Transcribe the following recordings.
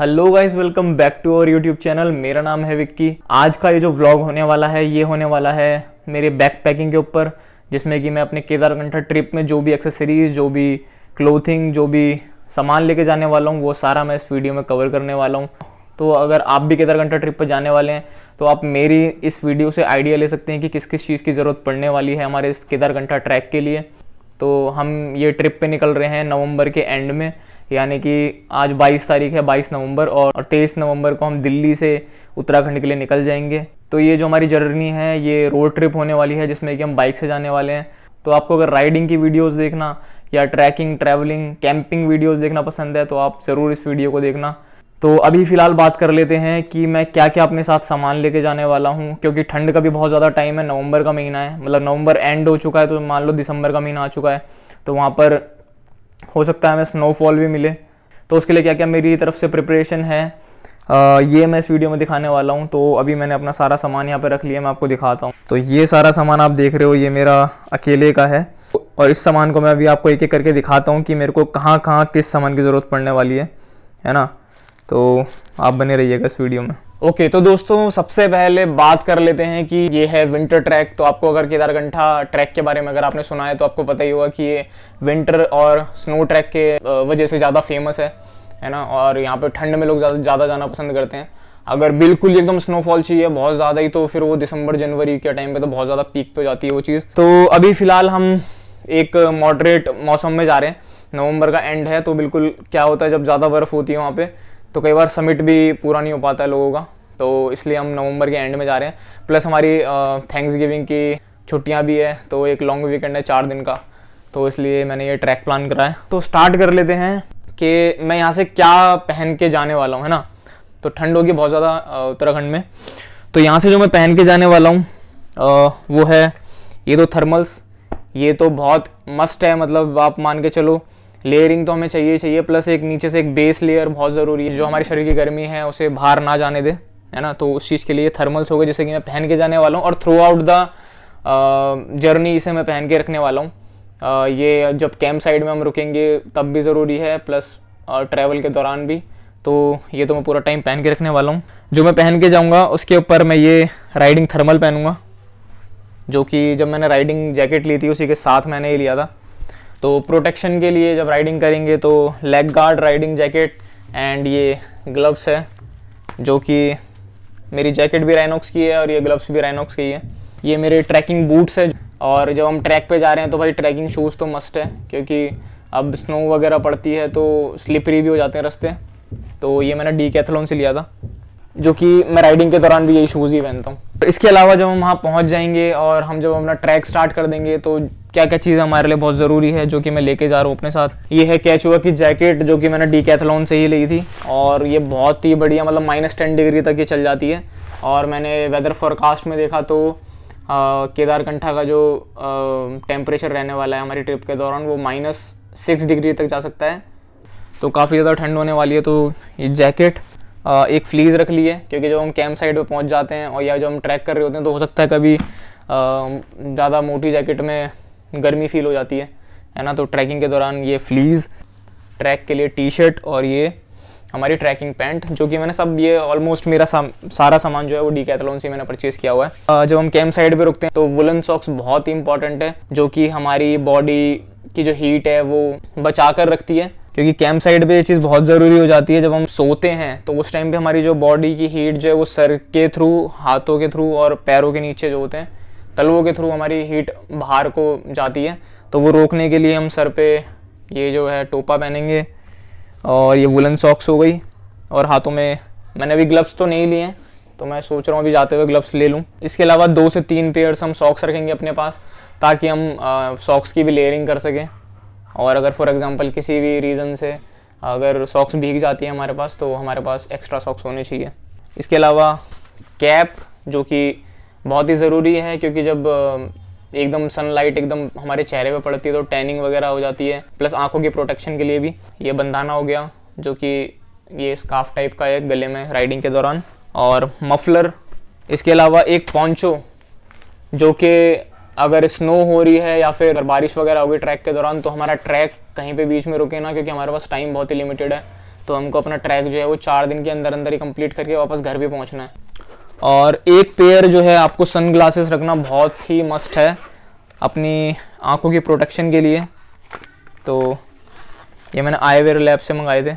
hello guys welcome back to our YouTube channel मेरा नाम है विक्की आज का ये जो व्लॉग होने वाला है ये होने वाला है मेरे बैकपैकिंग पैकिंग के ऊपर जिसमें कि मैं अपने केदारकंठा ट्रिप में जो भी एक्सेसरीज जो भी क्लोथिंग जो भी सामान लेके जाने वाला हूँ वो सारा मैं इस वीडियो में कवर करने वाला हूँ तो अगर आप भी केदारकंठा ट्रिप पर जाने वाले हैं तो आप मेरी इस वीडियो से आइडिया ले सकते हैं कि किस किस चीज़ की ज़रूरत पड़ने वाली है हमारे इस केदारकंठा ट्रैक के लिए तो हम ये ट्रिप पर निकल रहे हैं नवम्बर के एंड में यानी कि आज 22 तारीख है 22 नवंबर और, 23 नवंबर को हम दिल्ली से उत्तराखंड के लिए निकल जाएंगे तो ये जो हमारी जर्नी है ये रोड ट्रिप होने वाली है जिसमें कि हम बाइक से जाने वाले हैं तो आपको अगर राइडिंग की वीडियोस देखना या ट्रैकिंग ट्रैवलिंग कैंपिंग वीडियोस देखना पसंद है तो आप ज़रूर इस वीडियो को देखना तो अभी फ़िलहाल बात कर लेते हैं कि मैं क्या क्या अपने साथ सामान लेके जाने वाला हूँ क्योंकि ठंड का भी बहुत ज़्यादा टाइम है नवंबर का महीना है मतलब नवंबर एंड हो चुका है तो मान लो दिसंबर का महीना आ चुका है तो वहाँ पर हो सकता है हमें स्नोफॉल भी मिले तो उसके लिए क्या क्या मेरी तरफ से प्रिपरेशन है आ, ये मैं इस वीडियो में दिखाने वाला हूँ तो अभी मैंने अपना सारा सामान यहाँ पर रख लिया मैं आपको दिखाता हूँ तो ये सारा सामान आप देख रहे हो ये मेरा अकेले का है और इस सामान को मैं अभी आपको एक एक करके दिखाता हूँ कि मेरे को कहाँ कहाँ किस सामान की ज़रूरत पड़ने वाली है है ना तो आप बने रहिएगा इस वीडियो में ओके okay, तो दोस्तों सबसे पहले बात कर लेते हैं कि ये है विंटर ट्रैक तो आपको अगर केदारकंठा ट्रैक के बारे में अगर आपने सुना है तो आपको पता ही होगा कि ये विंटर और स्नो ट्रैक के वजह से ज़्यादा फेमस है है ना और यहाँ पर ठंड में लोग ज़्यादा ज़्यादा जाना पसंद करते हैं अगर बिल्कुल एकदम स्नोफॉल चाहिए बहुत ज़्यादा ही तो फिर वो दिसंबर जनवरी के टाइम पर तो बहुत ज़्यादा पीक पर जाती है वो चीज़ तो अभी फ़िलहाल हम एक मॉडरेट मौसम में जा रहे हैं नवंबर का एंड है तो बिल्कुल क्या होता है जब ज़्यादा बर्फ़ होती है वहाँ पे तो कई बार समिट भी पूरा नहीं हो पाता है लोगों का तो इसलिए हम नवंबर के एंड में जा रहे हैं प्लस हमारी थैंक्स गिविंग की छुट्टियाँ भी है तो एक लॉन्ग वीकेंड है चार दिन का तो इसलिए मैंने ये ट्रैक प्लान करा है तो स्टार्ट कर लेते हैं कि मैं यहाँ से क्या पहन के जाने वाला हूँ है ना तो ठंड होगी बहुत ज़्यादा उत्तराखंड में तो यहाँ से जो मैं पहन के जाने वाला हूँ वो है ये तो थर्मल्स ये तो बहुत मस्ट है मतलब आप मान के चलो लेयरिंग तो हमें चाहिए चाहिए प्लस एक नीचे से एक बेस लेयर बहुत ज़रूरी है जो हमारे शरीर की गर्मी है उसे बाहर ना जाने दे है ना तो उस चीज़ के लिए थर्मल्स हो गए जैसे कि मैं पहन के जाने वाला हूँ और थ्रू आउट द जर्नी इसे मैं पहन के रखने वाला हूँ ये जब कैंप साइड में हम रुकेंगे तब भी ज़रूरी है प्लस ट्रैवल के दौरान भी तो ये तो मैं पूरा टाइम पहन के रखने वाला हूँ जो मैं पहन के जाऊँगा उसके ऊपर मैं ये राइडिंग थर्मल पहनूंगा जो कि जब मैंने राइडिंग जैकेट ली थी उसी के साथ मैंने ये लिया था तो प्रोटेक्शन के लिए जब राइडिंग करेंगे तो leg guard riding jacket and ये ग्लव्स है जो कि मेरी जैकेट भी राइनॉक्स की है और ये ग्लव्स भी राइनॉक्स की है ये मेरे ट्रैकिंग बूट्स है और जब हम ट्रैक पे जा रहे हैं तो भाई ट्रैकिंग शूज़ तो मस्ट है क्योंकि अब स्नो वगैरह पड़ती है तो स्लिपरी भी हो जाते हैं रास्ते तो ये मैंने डी कैथलॉन से लिया था जो कि मैं राइडिंग के दौरान भी यही शूज़ ही पहनता हूँ इसके अलावा जब हम वहाँ पहुँच जाएंगे और हम जब अपना ट्रैक स्टार्ट कर देंगे तो क्या क्या चीज़ हमारे लिए बहुत ज़रूरी है जो कि मैं लेके जा रहा हूँ अपने साथ ये है कैचुआ की जैकेट जो कि मैंने डी से ही ली थी और ये बहुत ही बढ़िया मतलब माइनस टेन डिग्री तक ये चल जाती है और मैंने वेदर फोरकास्ट में देखा तो केदारकंठा का जो टेम्परेचर रहने वाला है हमारी ट्रिप के दौरान वो माइनस सिक्स डिग्री तक जा सकता है तो काफ़ी ज़्यादा ठंड होने वाली है तो ये जैकेट एक फ्लीज़ रख ली है क्योंकि जब हम कैंप साइड पे पहुंच जाते हैं और या जब हम ट्रैक कर रहे होते हैं तो हो सकता है कभी ज़्यादा मोटी जैकेट में गर्मी फील हो जाती है है ना तो ट्रैकिंग के दौरान ये फ्लीज़ ट्रैक के लिए टी शर्ट और ये हमारी ट्रैकिंग पैंट जो कि मैंने सब ये ऑलमोस्ट मेरा सा, सारा सामान जो है वो डी कैथलोन से मैंने परचेज़ किया हुआ है जब हम कैंप साइड पे रुकते हैं तो वुलन सॉक्स बहुत ही इंपॉर्टेंट है जो कि हमारी बॉडी की जो हीट है वो बचा कर रखती है क्योंकि कैंप साइड पे ये चीज़ बहुत ज़रूरी हो जाती है जब हम सोते हैं तो उस टाइम पे हमारी जो बॉडी की हीट जो है वो सर के थ्रू हाथों के थ्रू और पैरों के नीचे जो होते हैं तलवों के थ्रू हमारी हीट बाहर को जाती है तो वो रोकने के लिए हम सर पे ये जो है टोपा पहनेंगे और ये वुलन सॉक्स हो गई और हाथों में मैंने अभी ग्लव्स तो नहीं लिए हैं तो मैं सोच रहा हूँ अभी जाते हुए ग्लव्स ले लूँ इसके अलावा दो से तीन पेयर्स हम सॉक्स रखेंगे अपने पास ताकि हम सॉक्स की भी लेयरिंग कर सकें और अगर फॉर एग्ज़ाम्पल किसी भी रीज़न से अगर सॉक्स भीग जाती है हमारे पास तो हमारे पास एक्स्ट्रा सॉक्स होने चाहिए इसके अलावा कैप जो कि बहुत ही ज़रूरी है क्योंकि जब एकदम सनलाइट एकदम हमारे चेहरे पे पड़ती है तो टैनिंग वगैरह हो जाती है प्लस आंखों की प्रोटेक्शन के लिए भी ये बंधाना हो गया जो कि ये स्काफ टाइप का है गले में राइडिंग के दौरान और मफलर इसके अलावा एक पॉन्चो जो कि अगर स्नो हो रही है या फिर अगर बारिश वगैरह होगी ट्रैक के दौरान तो हमारा ट्रैक कहीं पे बीच में रुके ना क्योंकि हमारे पास टाइम बहुत ही लिमिटेड है तो हमको अपना ट्रैक जो है वो चार दिन के अंदर अंदर ही कंप्लीट करके वापस घर भी पहुंचना है और एक पेयर जो है आपको सन ग्लासेस रखना बहुत ही मस्ट है अपनी आंखों की प्रोटेक्शन के लिए तो ये मैंने आईवेयर लैब से मंगाए थे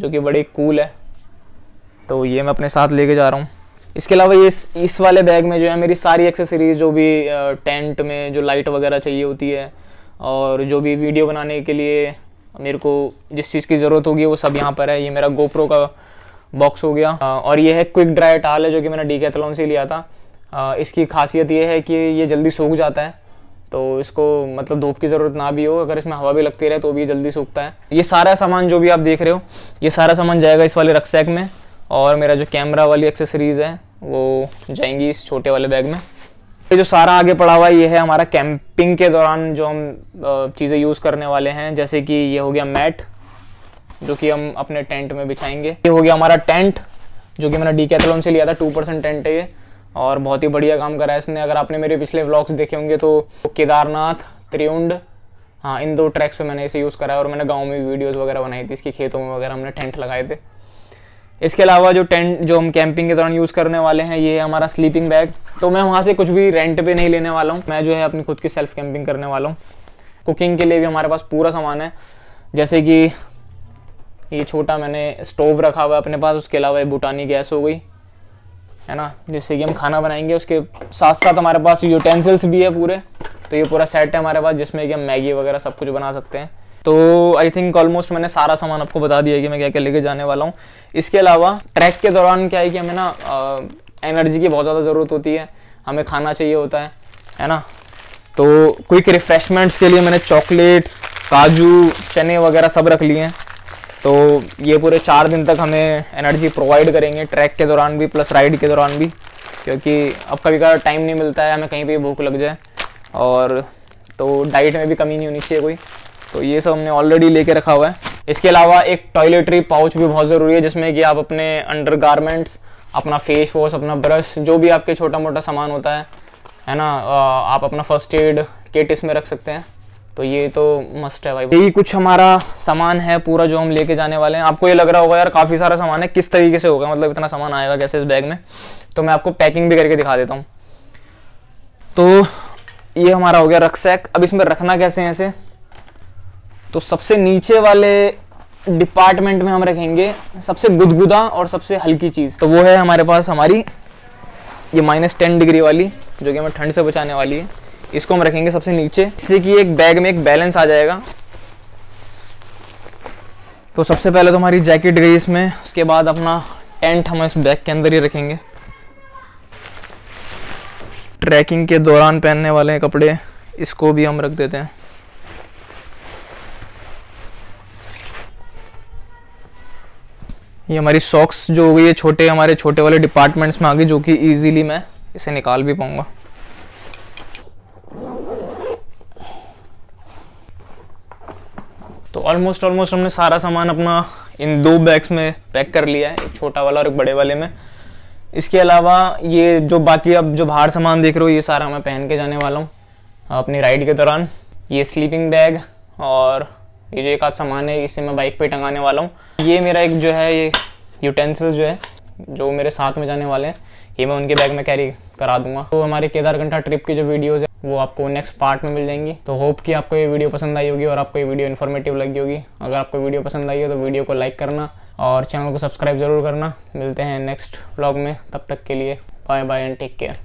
जो कि बड़े कूल है तो ये मैं अपने साथ लेके जा रहा हूँ इसके अलावा ये इस, इस वाले बैग में जो है मेरी सारी एक्सेसरीज जो भी टेंट में जो लाइट वगैरह चाहिए होती है और जो भी वीडियो बनाने के लिए मेरे को जिस चीज़ की ज़रूरत होगी वो सब यहाँ पर है ये मेरा गोप्रो का बॉक्स हो गया और ये है क्विक ड्राई टाल है जो कि मैंने डी कैथलॉन से लिया था इसकी खासियत ये है कि ये जल्दी सूख जाता है तो इसको मतलब धूप की ज़रूरत ना भी हो अगर इसमें हवा भी लगती रहे तो भी जल्दी सूखता है ये सारा सामान जो भी आप देख रहे हो ये सारा सामान जाएगा इस वाले रक्सैक में और मेरा जो कैमरा वाली एक्सेसरीज़ है वो जाएंगी इस छोटे वाले बैग में ये जो सारा आगे पड़ा हुआ है ये है हमारा कैंपिंग के दौरान जो हम चीज़ें यूज़ करने वाले हैं जैसे कि ये हो गया मैट जो कि हम अपने टेंट में बिछाएंगे ये हो गया हमारा टेंट जो कि मैंने डी से लिया था टू परसेंट टेंट है ये और बहुत ही बढ़िया काम करा है इसने अगर आपने मेरे पिछले ब्लॉग्स देखे होंगे तो केदारनाथ त्रिउंड हाँ इन दो ट्रैक्स पे मैंने इसे यूज़ करा है और मैंने गांव में वीडियोस वगैरह बनाई थी इसकी खेतों में वगैरह हमने टेंट लगाए थे इसके अलावा जो टेंट जो हम कैंपिंग के दौरान यूज़ करने वाले हैं ये है हमारा स्लीपिंग बैग तो मैं वहाँ से कुछ भी रेंट पे नहीं लेने वाला हूँ मैं जो है अपनी खुद की सेल्फ कैंपिंग करने वाला हूँ कुकिंग के लिए भी हमारे पास पूरा सामान है जैसे कि ये छोटा मैंने स्टोव रखा हुआ है अपने पास उसके अलावा ये भूटानी गैस हो गई है ना जिससे कि हम खाना बनाएंगे उसके साथ साथ हमारे पास यूटेंसिल्स भी है पूरे तो ये पूरा सेट है हमारे पास जिसमें कि हम मैगी वगैरह सब कुछ बना सकते हैं तो आई थिंक ऑलमोस्ट मैंने सारा सामान आपको बता दिया कि मैं क्या क्या लेके जाने वाला हूँ इसके अलावा ट्रैक के दौरान क्या है कि हमें ना एनर्जी की बहुत ज़्यादा ज़रूरत होती है हमें खाना चाहिए होता है है ना तो क्विक रिफ्रेशमेंट्स के लिए मैंने चॉकलेट्स काजू चने वगैरह सब रख लिए हैं तो ये पूरे चार दिन तक हमें एनर्जी प्रोवाइड करेंगे ट्रैक के दौरान भी प्लस राइड के दौरान भी क्योंकि अब कभी कभी टाइम नहीं मिलता है हमें कहीं पर भूख लग जाए और तो डाइट में भी कमी नहीं होनी चाहिए कोई तो ये सब हमने ऑलरेडी लेके रखा हुआ है इसके अलावा एक टॉयलेटरी पाउच भी बहुत ज़रूरी है जिसमें कि आप अपने अंडर गारमेंट्स अपना फेस वॉश अपना ब्रश जो भी आपके छोटा मोटा सामान होता है है ना आप अपना फर्स्ट एड किट इसमें रख सकते हैं तो ये तो मस्ट है भाई यही कुछ हमारा सामान है पूरा जो हम लेके जाने वाले हैं आपको ये लग रहा होगा यार काफ़ी सारा सामान है किस तरीके से होगा मतलब इतना सामान आएगा कैसे इस बैग में तो मैं आपको पैकिंग भी करके दिखा देता हूँ तो ये हमारा हो गया रक्सैक अब इसमें रखना कैसे है ऐसे तो सबसे नीचे वाले डिपार्टमेंट में हम रखेंगे सबसे गुदगुदा और सबसे हल्की चीज़ तो वो है हमारे पास हमारी ये माइनस टेन डिग्री वाली जो कि हमें ठंड से बचाने वाली है इसको हम रखेंगे सबसे नीचे जिससे कि एक बैग में एक बैलेंस आ जाएगा तो सबसे पहले तो हमारी जैकेट गई इसमें उसके बाद अपना टेंट हम इस बैग के अंदर ही रखेंगे ट्रैकिंग के दौरान पहनने वाले कपड़े इसको भी हम रख देते हैं ये हमारी सॉक्स जो हो गई है छोटे हमारे छोटे वाले डिपार्टमेंट्स में आ गई जो कि इजीली मैं इसे निकाल भी पाऊंगा ऑलमोस्ट ऑलमोस्ट हमने सारा सामान अपना इन दो बैग्स में पैक कर लिया है एक छोटा वाला और एक बड़े वाले में इसके अलावा ये जो बाकी अब जो बाहर सामान देख रहे हो ये सारा मैं पहन के जाने वाला हूँ अपनी राइड के दौरान ये स्लीपिंग बैग और ये जो एक आध सामान है इसे मैं बाइक पे टंगाने वाला हूँ ये मेरा एक जो है ये यूटेंसिल जो है जो मेरे साथ में जाने वाले हैं ये मैं उनके बैग में कैरी करा दूंगा तो हमारे केदार घंटा ट्रिप की जो वीडियोज़ है वो आपको नेक्स्ट पार्ट में मिल जाएंगी तो होप कि आपको ये वीडियो पसंद आई होगी और आपको ये वीडियो इन्फॉर्मेटिव लगी होगी अगर आपको वीडियो पसंद आई हो तो वीडियो को लाइक करना और चैनल को सब्सक्राइब ज़रूर करना मिलते हैं नेक्स्ट ब्लॉग में तब तक के लिए bye bye and take care